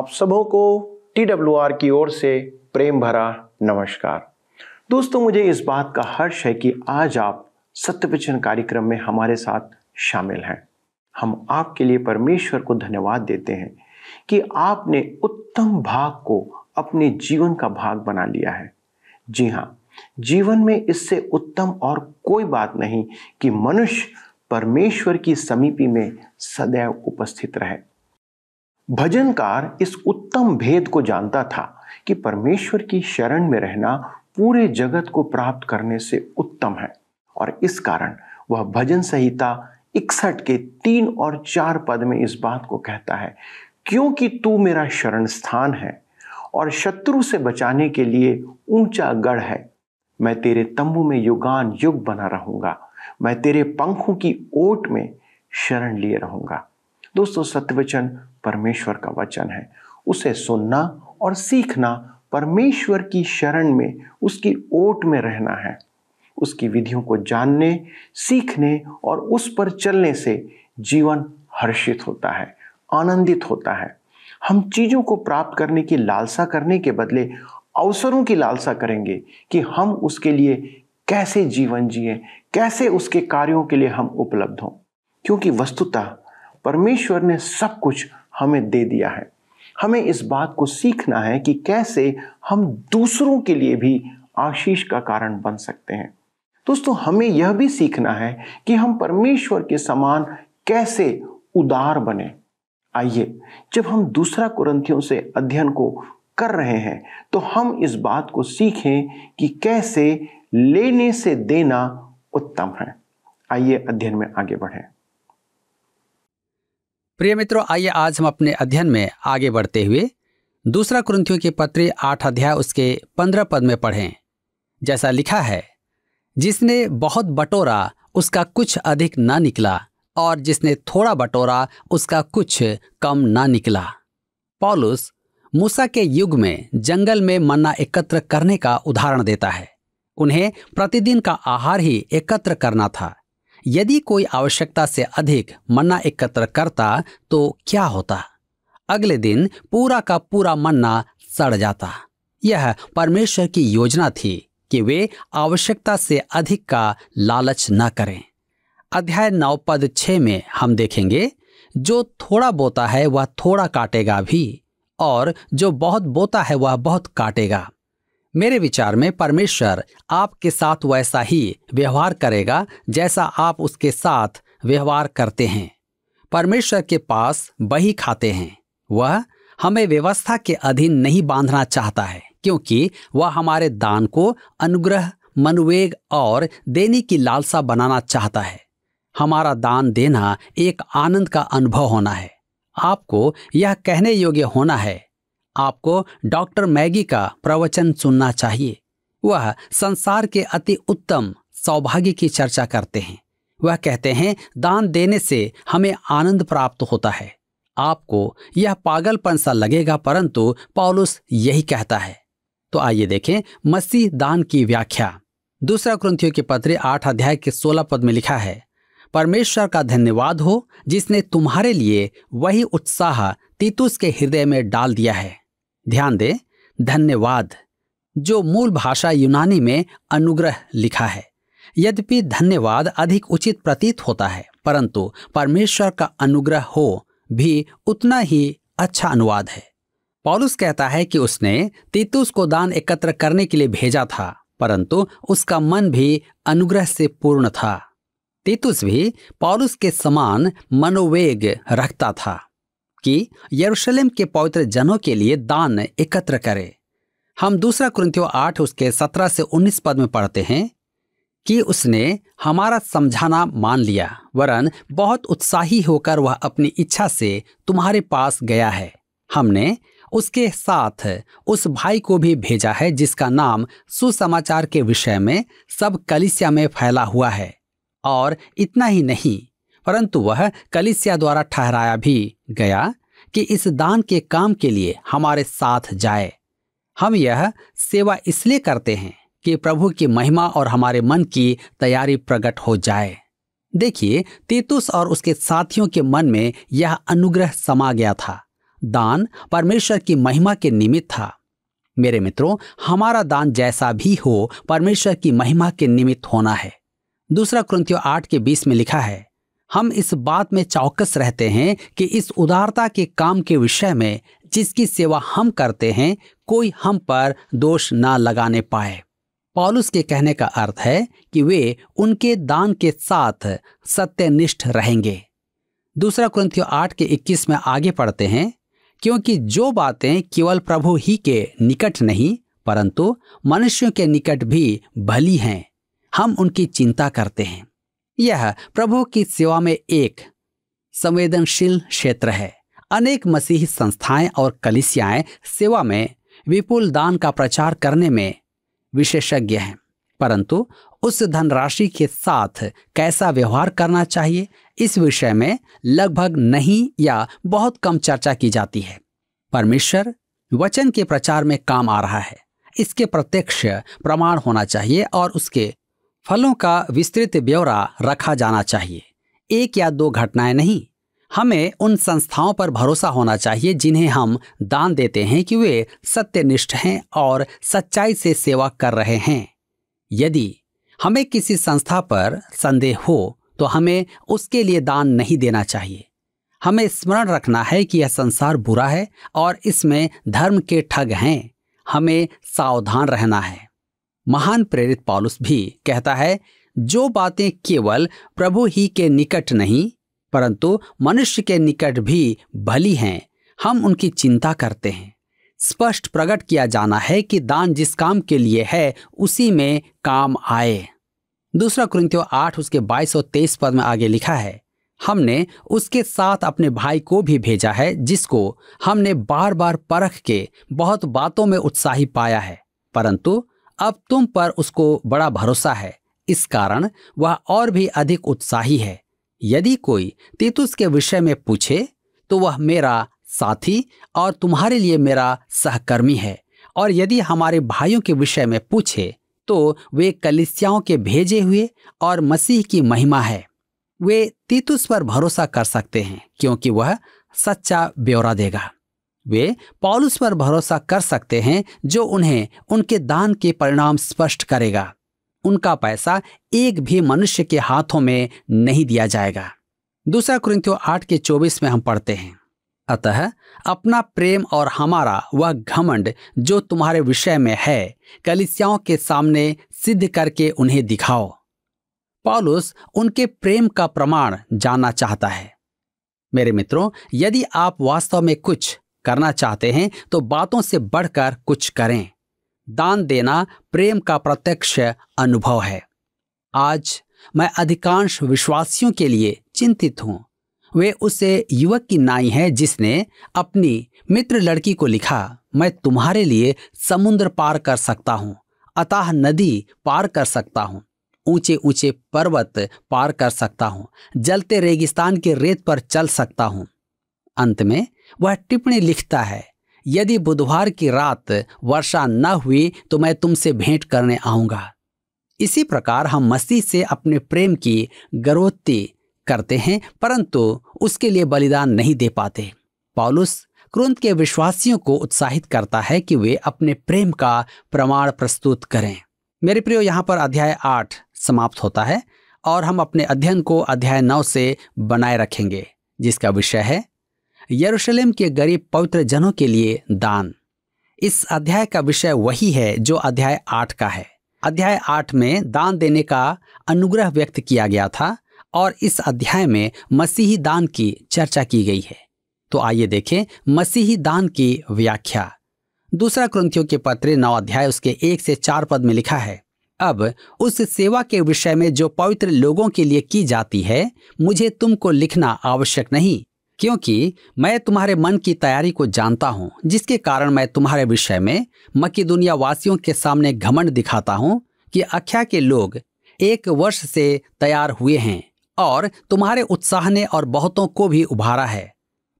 आप सबों को टी डब्ल्यू आर की ओर से प्रेम भरा नमस्कार दोस्तों मुझे इस बात का हर्ष है कि आज आप सत्य वचन कार्यक्रम में हमारे साथ शामिल हैं हम आपके लिए परमेश्वर को धन्यवाद देते हैं कि आपने उत्तम भाग को अपने जीवन का भाग बना लिया है जी हाँ जीवन में इससे उत्तम और कोई बात नहीं कि मनुष्य परमेश्वर की समीपी में सदैव उपस्थित रहे भजनकार इस उत्तम भेद को जानता था कि परमेश्वर की शरण में रहना पूरे जगत को प्राप्त करने से उत्तम है और इस कारण वह भजन संहिता इकसठ के तीन और चार पद में इस बात को कहता है क्योंकि तू मेरा शरण स्थान है और शत्रु से बचाने के लिए ऊंचा गढ़ है मैं तेरे तंबू में युगान युग बना रहूंगा मैं तेरे पंखों की ओट में शरण लिए रहूंगा दोस्तों सत्यवचन परमेश्वर का वचन है उसे सुनना और सीखना परमेश्वर की शरण में उसकी ओट में रहना है उसकी विधियों को जानने सीखने और उस पर चलने से जीवन हर्षित होता है आनंदित होता है हम चीज़ों को प्राप्त करने की लालसा करने के बदले अवसरों की लालसा करेंगे कि हम उसके लिए कैसे जीवन जिए कैसे उसके कार्यों के लिए हम उपलब्ध हों क्योंकि वस्तुतः परमेश्वर ने सब कुछ हमें दे दिया है हमें इस बात को सीखना है कि कैसे हम दूसरों के लिए भी आशीष का कारण बन सकते हैं दोस्तों हमें यह भी सीखना है कि हम परमेश्वर के समान कैसे उदार बने आइए जब हम दूसरा कुरंथियों से अध्ययन को कर रहे हैं तो हम इस बात को सीखें कि कैसे लेने से देना उत्तम है आइए अध्ययन में आगे बढ़ें प्रिय मित्रों आइए आज हम अपने अध्ययन में आगे बढ़ते हुए दूसरा क्रंथियों के पत्र आठ अध्याय उसके पंद्रह पद में पढ़ें जैसा लिखा है जिसने बहुत बटोरा उसका कुछ अधिक ना निकला और जिसने थोड़ा बटोरा उसका कुछ कम ना निकला पॉलुस मूसा के युग में जंगल में मन्ना एकत्र करने का उदाहरण देता है उन्हें प्रतिदिन का आहार ही एकत्र करना था यदि कोई आवश्यकता से अधिक मन्ना एकत्र करता तो क्या होता अगले दिन पूरा का पूरा मन्ना सड़ जाता यह परमेश्वर की योजना थी कि वे आवश्यकता से अधिक का लालच न करें अध्याय नौ पद छः में हम देखेंगे जो थोड़ा बोता है वह थोड़ा काटेगा भी और जो बहुत बोता है वह बहुत काटेगा मेरे विचार में परमेश्वर आपके साथ वैसा ही व्यवहार करेगा जैसा आप उसके साथ व्यवहार करते हैं परमेश्वर के पास बही खाते हैं वह हमें व्यवस्था के अधीन नहीं बांधना चाहता है क्योंकि वह हमारे दान को अनुग्रह मनोवेग और देने की लालसा बनाना चाहता है हमारा दान देना एक आनंद का अनुभव होना है आपको यह कहने योग्य होना है आपको डॉक्टर मैगी का प्रवचन सुनना चाहिए वह संसार के अति उत्तम सौभाग्य की चर्चा करते हैं वह कहते हैं दान देने से हमें आनंद प्राप्त होता है आपको यह पागलपन सा लगेगा परंतु पॉलुस यही कहता है तो आइए देखें मसीह दान की व्याख्या दूसरा क्रंथियों के पत्र आठ अध्याय के सोलह पद में लिखा है परमेश्वर का धन्यवाद हो जिसने तुम्हारे लिए वही उत्साह तीतुस के हृदय में डाल दिया है ध्यान दें धन्यवाद जो मूल भाषा यूनानी में अनुग्रह लिखा है यद्यपि धन्यवाद अधिक उचित प्रतीत होता है परंतु परमेश्वर का अनुग्रह हो भी उतना ही अच्छा अनुवाद है पॉलुस कहता है कि उसने तीतुस को दान एकत्र करने के लिए भेजा था परंतु उसका मन भी अनुग्रह से पूर्ण था तीतुस भी पॉलुस के समान मनोवेग रखता था कि यरूशलेम के पवित्र जनों के लिए दान एकत्र करे हम दूसरा क्रंथियो आठ उसके सत्रह से उन्नीस पद में पढ़ते हैं कि उसने हमारा समझाना मान लिया वरन बहुत उत्साही होकर वह अपनी इच्छा से तुम्हारे पास गया है हमने उसके साथ उस भाई को भी भेजा है जिसका नाम सुसमाचार के विषय में सब कलिसिया में फैला हुआ है और इतना ही नहीं परंतु वह कलिसिया द्वारा ठहराया भी गया कि इस दान के काम के लिए हमारे साथ जाए हम यह सेवा इसलिए करते हैं कि प्रभु की महिमा और हमारे मन की तैयारी प्रकट हो जाए देखिए तीतुस और उसके साथियों के मन में यह अनुग्रह समा गया था दान परमेश्वर की महिमा के निमित्त था मेरे मित्रों हमारा दान जैसा भी हो परमेश्वर की महिमा के निमित्त होना है दूसरा क्रंथियो आठ के बीस में लिखा है हम इस बात में चौकस रहते हैं कि इस उदारता के काम के विषय में जिसकी सेवा हम करते हैं कोई हम पर दोष ना लगाने पाए पॉलुस के कहने का अर्थ है कि वे उनके दान के साथ सत्यनिष्ठ रहेंगे दूसरा क्रंथियो आठ के इक्कीस में आगे पढ़ते हैं क्योंकि जो बातें केवल प्रभु ही के निकट नहीं परंतु मनुष्यों के निकट भी भली हैं हम उनकी चिंता करते हैं यह प्रभु की सेवा में एक संवेदनशील क्षेत्र है अनेक मसीही संस्थाएं और कलिसियाएं सेवा में विपुल दान का प्रचार करने में विशेषज्ञ हैं परंतु उस धनराशि के साथ कैसा व्यवहार करना चाहिए इस विषय में लगभग नहीं या बहुत कम चर्चा की जाती है परमेश्वर वचन के प्रचार में काम आ रहा है इसके प्रत्यक्ष प्रमाण होना चाहिए और उसके फलों का विस्तृत ब्यौरा रखा जाना चाहिए एक या दो घटनाएं नहीं हमें उन संस्थाओं पर भरोसा होना चाहिए जिन्हें हम दान देते हैं कि वे सत्यनिष्ठ हैं और सच्चाई से सेवा कर रहे हैं यदि हमें किसी संस्था पर संदेह हो तो हमें उसके लिए दान नहीं देना चाहिए हमें स्मरण रखना है कि यह संसार बुरा है और इसमें धर्म के ठग हैं हमें सावधान रहना है महान प्रेरित पॉलुस भी कहता है जो बातें केवल प्रभु ही के निकट नहीं परंतु मनुष्य के निकट भी भली हैं हम उनकी चिंता करते हैं स्पष्ट प्रकट किया जाना है कि दान जिस काम के लिए है उसी में काम आए दूसरा क्रंथियो आठ उसके बाईस और तेईस पद में आगे लिखा है हमने उसके साथ अपने भाई को भी भेजा है जिसको हमने बार बार परख के बहुत बातों में उत्साही पाया है परंतु अब तुम पर उसको बड़ा भरोसा है इस कारण वह और भी अधिक उत्साही है यदि कोई तीतुस के विषय में पूछे तो वह मेरा साथी और तुम्हारे लिए मेरा सहकर्मी है और यदि हमारे भाइयों के विषय में पूछे तो वे कलिसियाओं के भेजे हुए और मसीह की महिमा है वे तीतुस पर भरोसा कर सकते हैं क्योंकि वह सच्चा ब्यौरा देगा वे पॉलुस पर भरोसा कर सकते हैं जो उन्हें उनके दान के परिणाम स्पष्ट करेगा उनका पैसा एक भी मनुष्य के हाथों में नहीं दिया जाएगा दूसरा क्रंथियो आठ के चौबीस में हम पढ़ते हैं अतः अपना प्रेम और हमारा वह घमंड जो तुम्हारे विषय में है कलिसियाओं के सामने सिद्ध करके उन्हें दिखाओ पॉलुस उनके प्रेम का प्रमाण जानना चाहता है मेरे मित्रों यदि आप वास्तव में कुछ करना चाहते हैं तो बातों से बढ़कर कुछ करें दान देना प्रेम का प्रत्यक्ष अनुभव है आज मैं अधिकांश विश्वासियों के लिए चिंतित हूं वे उसे युवक की नाई है जिसने अपनी मित्र लड़की को लिखा मैं तुम्हारे लिए समुद्र पार कर सकता हूं अतः नदी पार कर सकता हूं ऊंचे ऊंचे पर्वत पार कर सकता हूं जलते रेगिस्तान के रेत पर चल सकता हूं अंत में वह टिप्पणी लिखता है यदि बुधवार की रात वर्षा न हुई तो मैं तुमसे भेंट करने आऊंगा इसी प्रकार हम मसीह से अपने प्रेम की गर्वती करते हैं परंतु उसके लिए बलिदान नहीं दे पाते पॉलुस क्रुंत के विश्वासियों को उत्साहित करता है कि वे अपने प्रेम का प्रमाण प्रस्तुत करें मेरे प्रियो यहाँ पर अध्याय आठ समाप्त होता है और हम अपने अध्ययन को अध्याय नौ से बनाए रखेंगे जिसका विषय है यरूशलेम के गरीब पवित्र जनों के लिए दान इस अध्याय का विषय वही है जो अध्याय आठ का है अध्याय आठ में दान देने का अनुग्रह व्यक्त किया गया था और इस अध्याय में मसीही दान की चर्चा की गई है तो आइए देखें मसीही दान की व्याख्या दूसरा क्रंथियों के पत्र नौ अध्याय उसके एक से चार पद में लिखा है अब उस सेवा के विषय में जो पवित्र लोगों के लिए की जाती है मुझे तुमको लिखना आवश्यक नहीं क्योंकि मैं तुम्हारे मन की तैयारी को जानता हूँ जिसके कारण मैं तुम्हारे विषय में मक्की दुनिया वासियों के सामने घमंड दिखाता हूँ कि अख्या के लोग एक वर्ष से तैयार हुए हैं और तुम्हारे उत्साह ने और बहुतों को भी उभारा है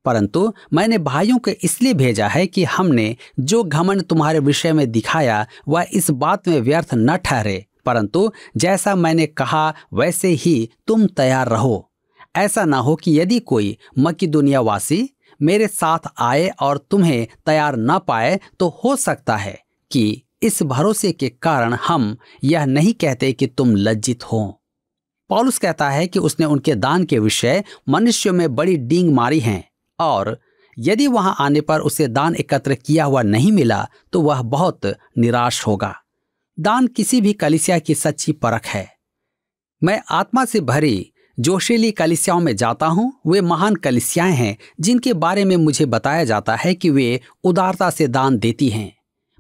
परंतु मैंने भाइयों को इसलिए भेजा है कि हमने जो घमंड तुम्हारे विषय में दिखाया वह इस बात में व्यर्थ न ठहरे परंतु जैसा मैंने कहा वैसे ही तुम तैयार रहो ऐसा ना हो कि यदि कोई मक्की वासी मेरे साथ आए और तुम्हें तैयार ना पाए तो हो सकता है कि इस भरोसे के कारण हम यह नहीं कहते कि तुम लज्जित हो पॉलुस कहता है कि उसने उनके दान के विषय मनुष्यों में बड़ी डींग मारी हैं और यदि वहां आने पर उसे दान एकत्र किया हुआ नहीं मिला तो वह बहुत निराश होगा दान किसी भी कलिसिया की सच्ची परख है मैं आत्मा से भरी जोशीली कलिसियाओं में जाता हूँ वे महान कलिसियाएं हैं जिनके बारे में मुझे बताया जाता है कि वे उदारता से दान देती हैं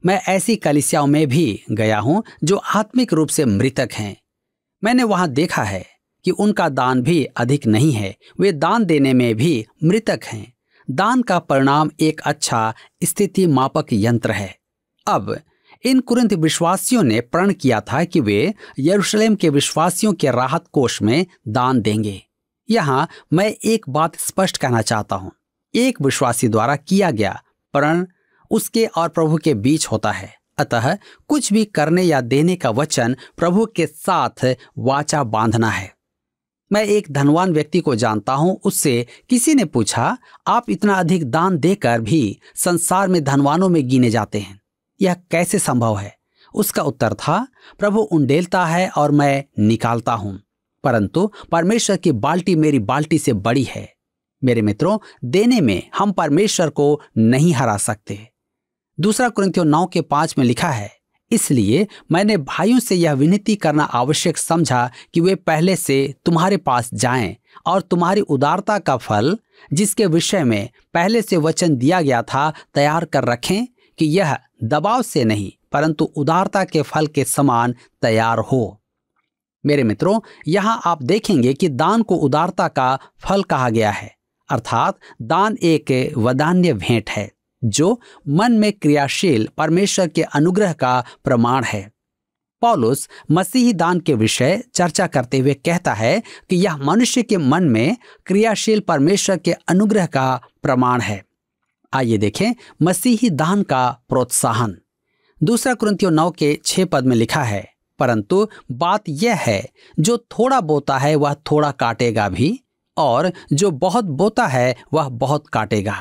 मैं ऐसी कलिसियाओं में भी गया हूँ जो आत्मिक रूप से मृतक हैं मैंने वहाँ देखा है कि उनका दान भी अधिक नहीं है वे दान देने में भी मृतक हैं दान का परिणाम एक अच्छा स्थिति मापक यंत्र है अब इन कुरिंत विश्वासियों ने प्रण किया था कि वे यरूशलेम के विश्वासियों के राहत कोष में दान देंगे यहाँ मैं एक बात स्पष्ट कहना चाहता हूँ एक विश्वासी द्वारा किया गया प्रण उसके और प्रभु के बीच होता है अतः कुछ भी करने या देने का वचन प्रभु के साथ वाचा बांधना है मैं एक धनवान व्यक्ति को जानता हूं उससे किसी ने पूछा आप इतना अधिक दान देकर भी संसार में धनवानों में गिने जाते हैं यह कैसे संभव है उसका उत्तर था प्रभु उंडेलता है और मैं निकालता हूं परंतु परमेश्वर की बाल्टी मेरी बाल्टी से बड़ी है मेरे मित्रों देने में हम परमेश्वर को नहीं हरा सकते दूसरा कुरिंथियो नौ के पांच में लिखा है इसलिए मैंने भाइयों से यह विनती करना आवश्यक समझा कि वे पहले से तुम्हारे पास जाएं और तुम्हारी उदारता का फल जिसके विषय में पहले से वचन दिया गया था तैयार कर रखें कि यह दबाव से नहीं परंतु उदारता के फल के समान तैयार हो मेरे मित्रों यहां आप देखेंगे कि दान को उदारता का फल कहा गया है अर्थात दान एक वदान्य भेंट है जो मन में क्रियाशील परमेश्वर के अनुग्रह का प्रमाण है पॉलुस मसीही दान के विषय चर्चा करते हुए कहता है कि यह मनुष्य के मन में क्रियाशील परमेश्वर के अनुग्रह का प्रमाण है आइए देखें मसीही दान का प्रोत्साहन दूसरा क्रंतियों नौ के छः पद में लिखा है परंतु बात यह है जो थोड़ा बोता है वह थोड़ा काटेगा भी और जो बहुत बोता है वह बहुत काटेगा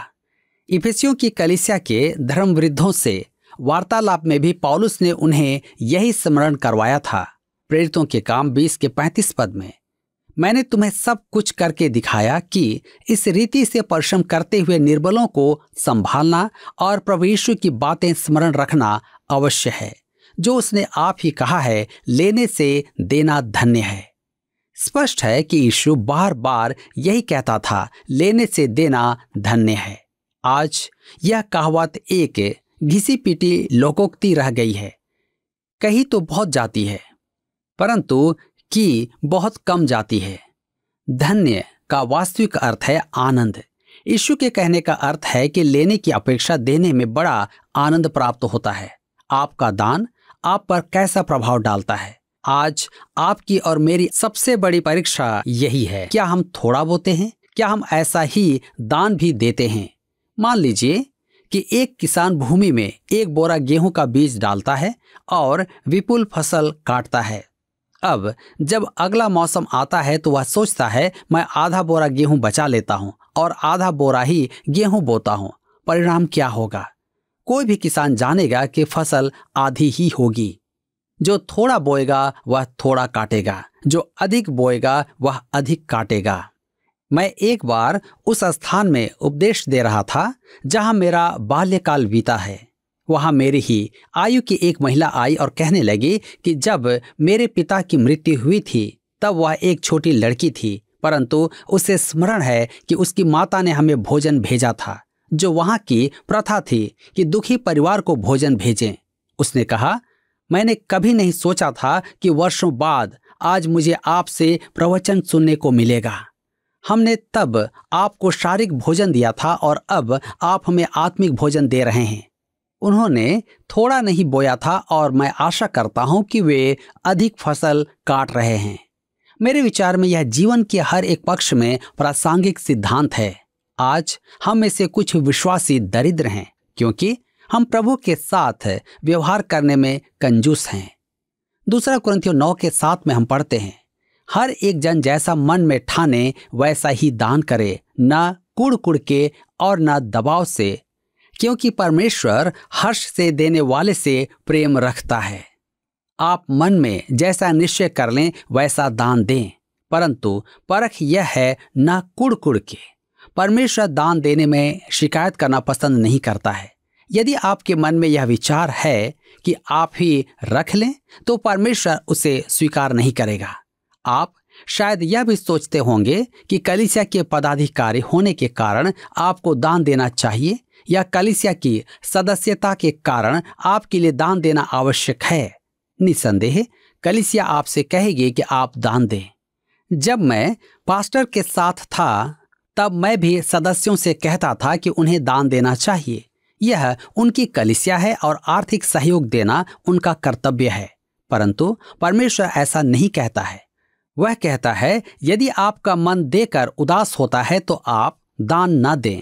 इफेसियों की कलिसिया के धर्मवृद्धों से वार्तालाप में भी पॉलुस ने उन्हें यही स्मरण करवाया था प्रेरितों के काम 20 के 35 पद में मैंने तुम्हें सब कुछ करके दिखाया कि इस रीति से परिश्रम करते हुए निर्बलों को संभालना और प्रभु की बातें स्मरण रखना अवश्य है जो उसने आप ही कहा है लेने से देना धन्य है स्पष्ट है कि यीशु बार बार यही कहता था लेने से देना धन्य है आज यह कहावत एक घिसी पीटी लोकोक्ति रह गई है कही तो बहुत जाती है परंतु की बहुत कम जाती है धन्य का वास्तविक अर्थ है आनंद यीशु के कहने का अर्थ है कि लेने की अपेक्षा देने में बड़ा आनंद प्राप्त होता है आपका दान आप पर कैसा प्रभाव डालता है आज आपकी और मेरी सबसे बड़ी परीक्षा यही है क्या हम थोड़ा बोते हैं क्या हम ऐसा ही दान भी देते हैं मान लीजिए कि एक किसान भूमि में एक बोरा गेहूं का बीज डालता है और विपुल फसल काटता है अब जब अगला मौसम आता है तो वह सोचता है मैं आधा बोरा गेहूं बचा लेता हूं और आधा बोरा ही गेहूं बोता हूं परिणाम क्या होगा कोई भी किसान जानेगा कि फसल आधी ही होगी जो थोड़ा बोएगा वह थोड़ा काटेगा जो अधिक बोएगा वह अधिक काटेगा मैं एक बार उस स्थान में उपदेश दे रहा था जहां मेरा बाल्यकाल बीता है वहां मेरी ही आयु की एक महिला आई और कहने लगी कि जब मेरे पिता की मृत्यु हुई थी तब वह एक छोटी लड़की थी परंतु उसे स्मरण है कि उसकी माता ने हमें भोजन भेजा था जो वहां की प्रथा थी कि दुखी परिवार को भोजन भेजें उसने कहा मैंने कभी नहीं सोचा था कि वर्षों बाद आज मुझे आपसे प्रवचन सुनने को मिलेगा हमने तब आपको शारीरिक भोजन दिया था और अब आप हमें आत्मिक भोजन दे रहे हैं उन्होंने थोड़ा नहीं बोया था और मैं आशा करता हूं कि वे अधिक फसल काट रहे हैं मेरे विचार में यह जीवन के हर एक पक्ष में प्रासंगिक सिद्धांत है आज हम में से कुछ विश्वासी दरिद्र हैं क्योंकि हम प्रभु के साथ व्यवहार करने में कंजूस हैं दूसरा क्रंथियो नौ के साथ में हम पढ़ते हैं हर एक जन जैसा मन में ठाने वैसा ही दान करे न कुड़ कुड़ के और न दबाव से क्योंकि परमेश्वर हर्ष से देने वाले से प्रेम रखता है आप मन में जैसा निश्चय कर लें वैसा दान दें परंतु परख यह है न कुड़ कुड़ के परमेश्वर दान देने में शिकायत करना पसंद नहीं करता है यदि आपके मन में यह विचार है कि आप ही रख लें तो परमेश्वर उसे स्वीकार नहीं करेगा आप शायद यह भी सोचते होंगे कि कलिसिया के पदाधिकारी होने के कारण आपको दान देना चाहिए या कलिसिया की सदस्यता के कारण आपके लिए दान देना आवश्यक है निसंदेह कलिसिया आपसे कहेगी कि आप दान दें जब मैं पास्टर के साथ था तब मैं भी सदस्यों से कहता था कि उन्हें दान देना चाहिए यह उनकी कलिसिया है और आर्थिक सहयोग देना उनका कर्तव्य है परंतु परमेश्वर ऐसा नहीं कहता है वह कहता है यदि आपका मन देकर उदास होता है तो आप दान न दें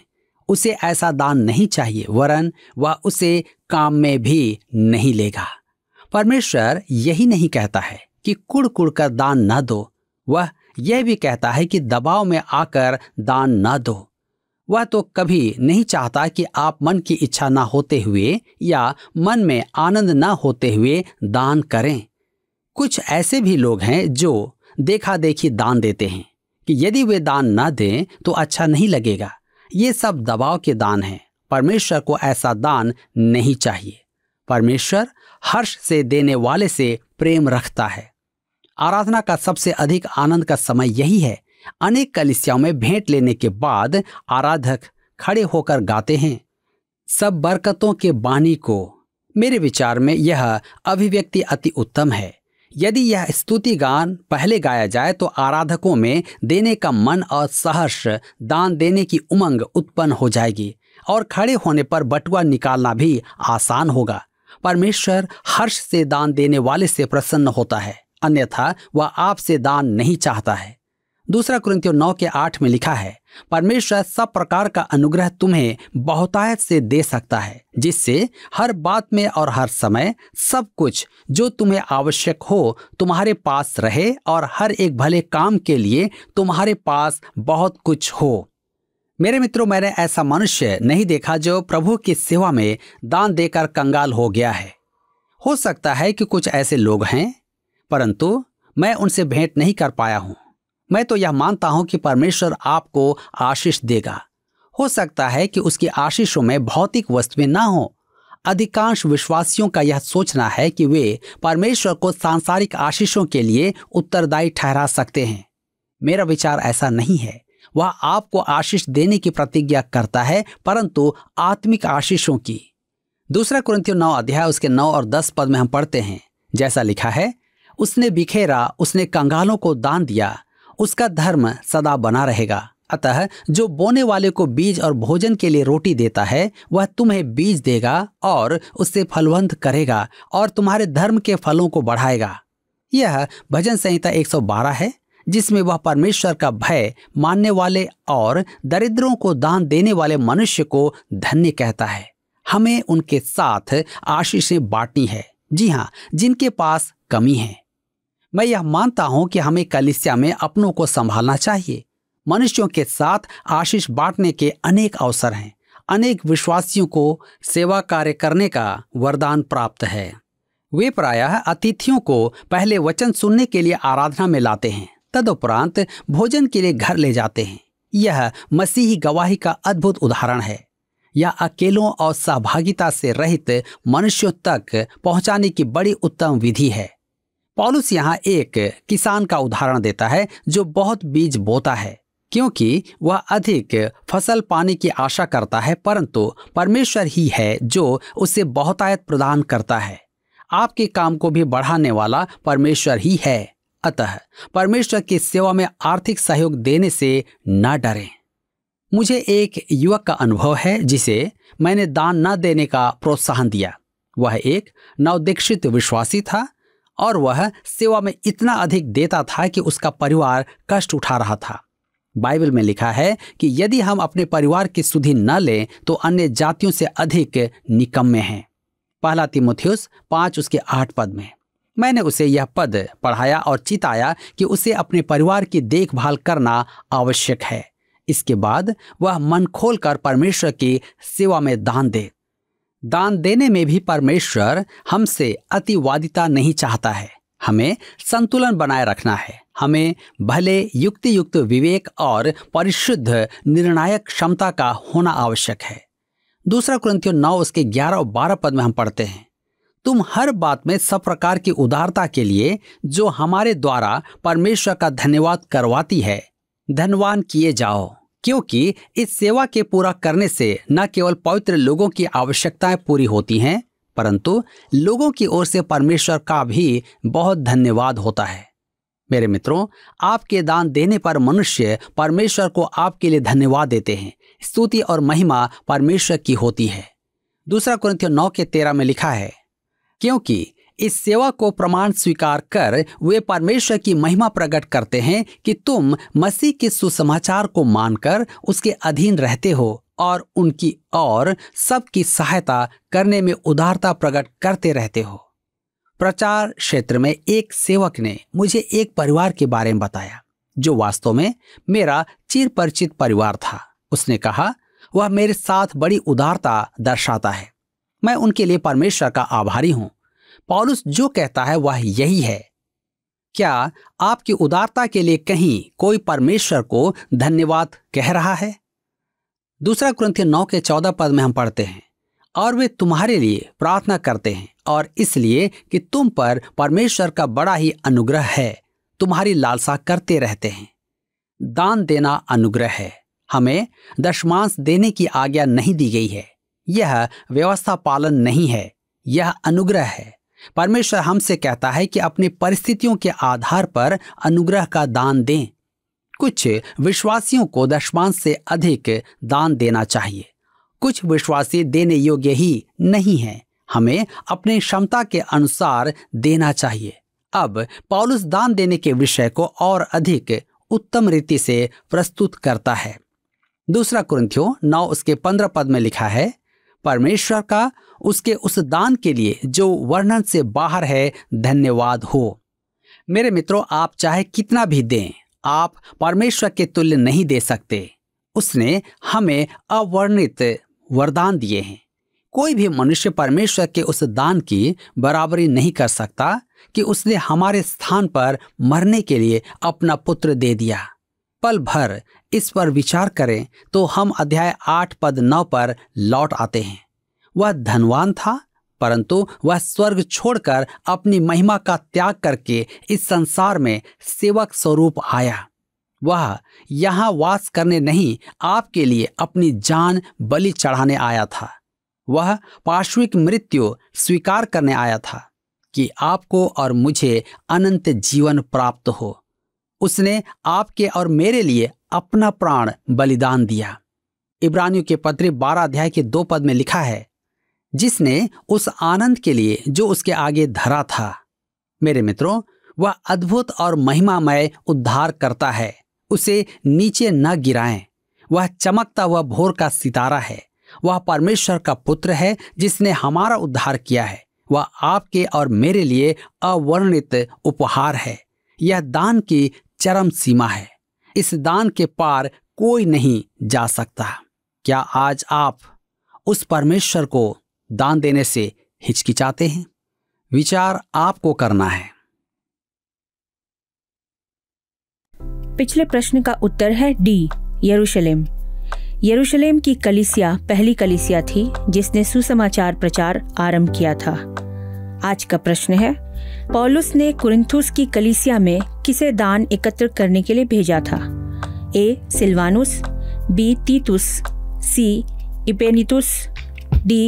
उसे ऐसा दान नहीं चाहिए वरन वह उसे काम में भी नहीं लेगा परमेश्वर यही नहीं कहता है कि कुड़ कुड़ कर दान न दो वह यह भी कहता है कि दबाव में आकर दान न दो वह तो कभी नहीं चाहता कि आप मन की इच्छा ना होते हुए या मन में आनंद ना होते हुए दान करें कुछ ऐसे भी लोग हैं जो देखा देखी दान देते हैं कि यदि वे दान ना दें तो अच्छा नहीं लगेगा ये सब दबाव के दान हैं परमेश्वर को ऐसा दान नहीं चाहिए परमेश्वर हर्ष से देने वाले से प्रेम रखता है आराधना का सबसे अधिक आनंद का समय यही है अनेक कलिसियाओं में भेंट लेने के बाद आराधक खड़े होकर गाते हैं सब बरकतों के बानी को मेरे विचार में यह अभिव्यक्ति अति उत्तम है यदि यह स्तुति गान पहले गाया जाए तो आराधकों में देने का मन और सहर्ष दान देने की उमंग उत्पन्न हो जाएगी और खड़े होने पर बटुआ निकालना भी आसान होगा परमेश्वर हर्ष से दान देने वाले से प्रसन्न होता है अन्यथा वह आपसे दान नहीं चाहता है दूसरा क्रंतियो नौ के आठ में लिखा है परमेश्वर सब प्रकार का अनुग्रह तुम्हें बहुतायत से दे सकता है जिससे हर बात में और हर समय सब कुछ जो तुम्हें आवश्यक हो तुम्हारे पास रहे और हर एक भले काम के लिए तुम्हारे पास बहुत कुछ हो मेरे मित्रों मैंने ऐसा मनुष्य नहीं देखा जो प्रभु की सेवा में दान देकर कंगाल हो गया है हो सकता है कि कुछ ऐसे लोग हैं परंतु मैं उनसे भेंट नहीं कर पाया हूं मैं तो यह मानता हूं कि परमेश्वर आपको आशीष देगा हो सकता है कि उसकी आशीषों में भौतिक वस्तुएं ना हो अधिकांश विश्वासियों का यह सोचना है कि वे परमेश्वर को सांसारिक आशीषों के लिए उत्तरदायी ठहरा सकते हैं मेरा विचार ऐसा नहीं है वह आपको आशीष देने की प्रतिज्ञा करता है परंतु आत्मिक आशीषों की दूसरा कुरंतियों नौ अध्याय उसके नौ और दस पद में हम पढ़ते हैं जैसा लिखा है उसने बिखेरा उसने कंगालों को दान दिया उसका धर्म सदा बना रहेगा अतः जो बोने वाले को बीज और भोजन के लिए रोटी देता है वह तुम्हें बीज देगा और उससे फलवंत करेगा और तुम्हारे धर्म के फलों को बढ़ाएगा यह भजन संहिता 112 है जिसमें वह परमेश्वर का भय मानने वाले और दरिद्रों को दान देने वाले मनुष्य को धन्य कहता है हमें उनके साथ आशीषें बांटनी है जी हाँ जिनके पास कमी है मैं यह मानता हूं कि हमें कलिसिया में अपनों को संभालना चाहिए मनुष्यों के साथ आशीष बांटने के अनेक अवसर हैं अनेक विश्वासियों को सेवा कार्य करने का वरदान प्राप्त है वे प्रायः अतिथियों को पहले वचन सुनने के लिए आराधना में लाते हैं तदुपरांत भोजन के लिए घर ले जाते हैं यह मसीही गवाही का अद्भुत उदाहरण है यह अकेलों और सहभागिता से रहित मनुष्यों तक पहुंचाने की बड़ी उत्तम विधि है पॉलुस यहाँ एक किसान का उदाहरण देता है जो बहुत बीज बोता है क्योंकि वह अधिक फसल पाने की आशा करता है परंतु परमेश्वर ही है जो उसे बहुतायत प्रदान करता है आपके काम को भी बढ़ाने वाला परमेश्वर ही है अतः परमेश्वर की सेवा में आर्थिक सहयोग देने से न डरें मुझे एक युवक का अनुभव है जिसे मैंने दान न देने का प्रोत्साहन दिया वह एक नवदीक्षित विश्वासी था और वह सेवा में इतना अधिक देता था कि उसका परिवार कष्ट उठा रहा था बाइबल में लिखा है कि यदि हम अपने परिवार की सुधि न लें तो अन्य जातियों से अधिक निकम्मे हैं पहला तिमोथियस पांच उसके आठ पद में मैंने उसे यह पद पढ़ाया और चिताया कि उसे अपने परिवार की देखभाल करना आवश्यक है इसके बाद वह मन खोलकर परमेश्वर की सेवा में दान दे दान देने में भी परमेश्वर हमसे अतिवादिता नहीं चाहता है हमें संतुलन बनाए रखना है हमें भले युक्ति युक्त विवेक और परिशुद्ध निर्णायक क्षमता का होना आवश्यक है दूसरा क्रंथियो नौ उसके ग्यारह और बारह पद में हम पढ़ते हैं तुम हर बात में सब प्रकार की उदारता के लिए जो हमारे द्वारा परमेश्वर का धन्यवाद करवाती है धनवान किए जाओ क्योंकि इस सेवा के पूरा करने से न केवल पवित्र लोगों की आवश्यकताएं पूरी होती हैं परंतु लोगों की ओर से परमेश्वर का भी बहुत धन्यवाद होता है मेरे मित्रों आपके दान देने पर मनुष्य परमेश्वर को आपके लिए धन्यवाद देते हैं स्तुति और महिमा परमेश्वर की होती है दूसरा क्रंथियो नौ के तेरह में लिखा है क्योंकि इस सेवा को प्रमाण स्वीकार कर वे परमेश्वर की महिमा प्रकट करते हैं कि तुम मसीह के सुसमाचार को मानकर उसके अधीन रहते हो और उनकी और सबकी सहायता करने में उदारता प्रकट करते रहते हो प्रचार क्षेत्र में एक सेवक ने मुझे एक परिवार के बारे में बताया जो वास्तव में मेरा चिर परिचित परिवार था उसने कहा वह मेरे साथ बड़ी उदारता दर्शाता है मैं उनके लिए परमेश्वर का आभारी हूं पॉलुस जो कहता है वह यही है क्या आपकी उदारता के लिए कहीं कोई परमेश्वर को धन्यवाद कह रहा है दूसरा ग्रंथ नौ के चौदह पद में हम पढ़ते हैं और वे तुम्हारे लिए प्रार्थना करते हैं और इसलिए कि तुम पर परमेश्वर का बड़ा ही अनुग्रह है तुम्हारी लालसा करते रहते हैं दान देना अनुग्रह है हमें दशमांश देने की आज्ञा नहीं दी गई है यह व्यवस्था पालन नहीं है यह अनुग्रह है परमेश्वर हमसे कहता है कि अपनी परिस्थितियों के आधार पर अनुग्रह का दान दें कुछ विश्वासियों को दशमांश से अधिक दान देना चाहिए कुछ विश्वासी देने योग्य ही नहीं है हमें अपनी क्षमता के अनुसार देना चाहिए अब पॉलुस दान देने के विषय को और अधिक उत्तम रीति से प्रस्तुत करता है दूसरा क्रंथियो नौ उसके पंद्रह पद में लिखा है परमेश्वर का उसके उस दान के लिए जो वर्णन से बाहर है धन्यवाद हो मेरे मित्रों आप चाहे कितना भी दें आप परमेश्वर के तुल्य नहीं दे सकते उसने हमें अवर्णित वरदान दिए हैं कोई भी मनुष्य परमेश्वर के उस दान की बराबरी नहीं कर सकता कि उसने हमारे स्थान पर मरने के लिए अपना पुत्र दे दिया पल भर इस पर विचार करें तो हम अध्याय आठ पद नौ पर लौट आते हैं वह धनवान था परंतु वह स्वर्ग छोड़कर अपनी महिमा का त्याग करके इस संसार में सेवक स्वरूप आया वह यहाँ वास करने नहीं आपके लिए अपनी जान बलि चढ़ाने आया था वह पार्श्विक मृत्यु स्वीकार करने आया था कि आपको और मुझे अनंत जीवन प्राप्त हो उसने आपके और मेरे लिए अपना प्राण बलिदान दिया इब्रानियों के पत्र बारह अध्याय के दो पद में लिखा है जिसने उस आनंद के लिए जो उसके आगे धरा था मेरे मित्रों वह अद्भुत और महिमामय उद्धार करता है उसे नीचे न गिराएं वह चमकता हुआ भोर का सितारा है वह परमेश्वर का पुत्र है जिसने हमारा उद्धार किया है वह आपके और मेरे लिए अवर्णित उपहार है यह दान की चरम सीमा है इस दान के पार कोई नहीं जा सकता क्या आज आप उस परमेश्वर को दान देने से हिचकिचाते हैं विचार आपको करना है पिछले प्रश्न का उत्तर है डी यरूशलेम यरूशलेम की कलिसिया पहली कलिसिया थी जिसने सुसमाचार प्रचार आरंभ किया था आज का प्रश्न है पॉलुस ने कुरिंथुस की कलिसिया में किसे दान एकत्र करने के लिए भेजा था A Silvanus B Titus C Epaenetus D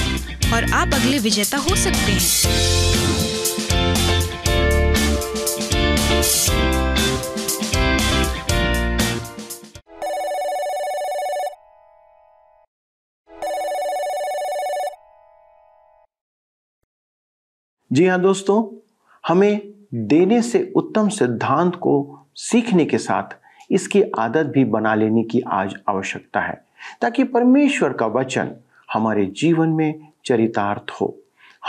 और आप अगले विजेता हो सकते हैं जी हाँ दोस्तों हमें देने से उत्तम सिद्धांत को सीखने के साथ इसकी आदत भी बना लेने की आज आवश्यकता है ताकि परमेश्वर का वचन हमारे जीवन में चरितार्थ हो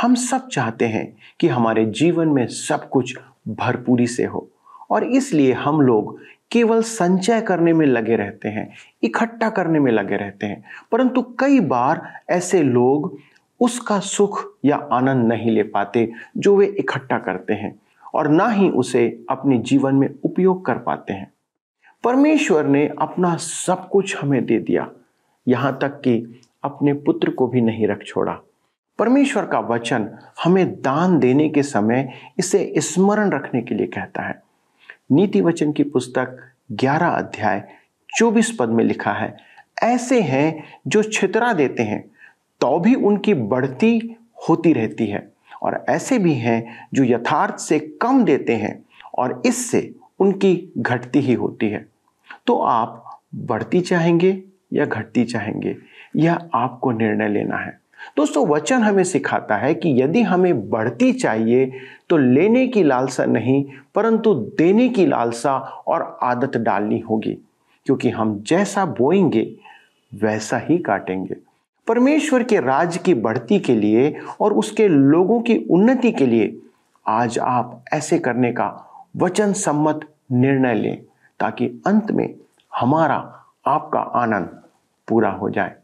हम सब चाहते हैं कि हमारे जीवन में सब कुछ भरपूरी से हो और इसलिए हम लोग केवल संचय करने में लगे रहते हैं इकट्ठा करने में लगे रहते हैं परंतु कई बार ऐसे लोग उसका सुख या आनंद नहीं ले पाते जो वे इकट्ठा करते हैं और ना ही उसे अपने जीवन में उपयोग कर पाते हैं परमेश्वर ने अपना सब कुछ हमें दे दिया यहाँ तक कि अपने पुत्र को भी नहीं रख छोड़ा परमेश्वर का वचन हमें दान देने के समय इसे स्मरण रखने के लिए कहता है नीति वचन की पुस्तक 11 अध्याय 24 पद में लिखा है ऐसे हैं जो छितरा देते हैं तो भी उनकी बढ़ती होती रहती है और ऐसे भी हैं जो यथार्थ से कम देते हैं और इससे उनकी घटती ही होती है तो आप बढ़ती चाहेंगे या घटती चाहेंगे यह आपको निर्णय लेना है दोस्तों वचन हमें सिखाता है कि यदि हमें बढ़ती चाहिए तो लेने की लालसा नहीं परंतु देने की लालसा और आदत डालनी होगी क्योंकि हम जैसा बोएंगे वैसा ही काटेंगे परमेश्वर के राज की बढ़ती के लिए और उसके लोगों की उन्नति के लिए आज आप ऐसे करने का वचन सम्मत निर्णय लें ताकि अंत में हमारा आपका आनंद पूरा हो जाए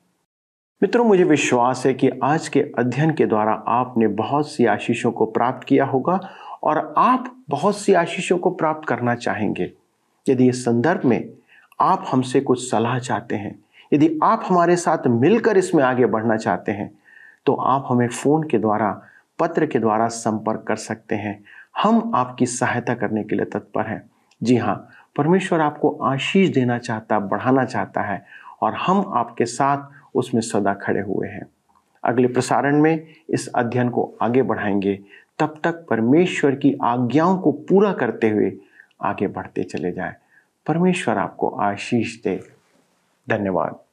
मित्रों मुझे विश्वास है कि आज के अध्ययन के द्वारा आपने बहुत सी आशीषों को प्राप्त किया होगा और आप बहुत सी आशीषों को प्राप्त करना चाहेंगे यदि इस संदर्भ में आप हमसे कुछ सलाह चाहते हैं यदि आप हमारे साथ मिलकर इसमें आगे बढ़ना चाहते हैं तो आप हमें फ़ोन के द्वारा पत्र के द्वारा संपर्क कर सकते हैं हम आपकी सहायता करने के लिए तत्पर हैं जी हाँ परमेश्वर आपको आशीष देना चाहता बढ़ाना चाहता है और हम आपके साथ उसमें सदा खड़े हुए हैं अगले प्रसारण में इस अध्ययन को आगे बढ़ाएंगे तब तक परमेश्वर की आज्ञाओं को पूरा करते हुए आगे बढ़ते चले जाएं। परमेश्वर आपको आशीष दे धन्यवाद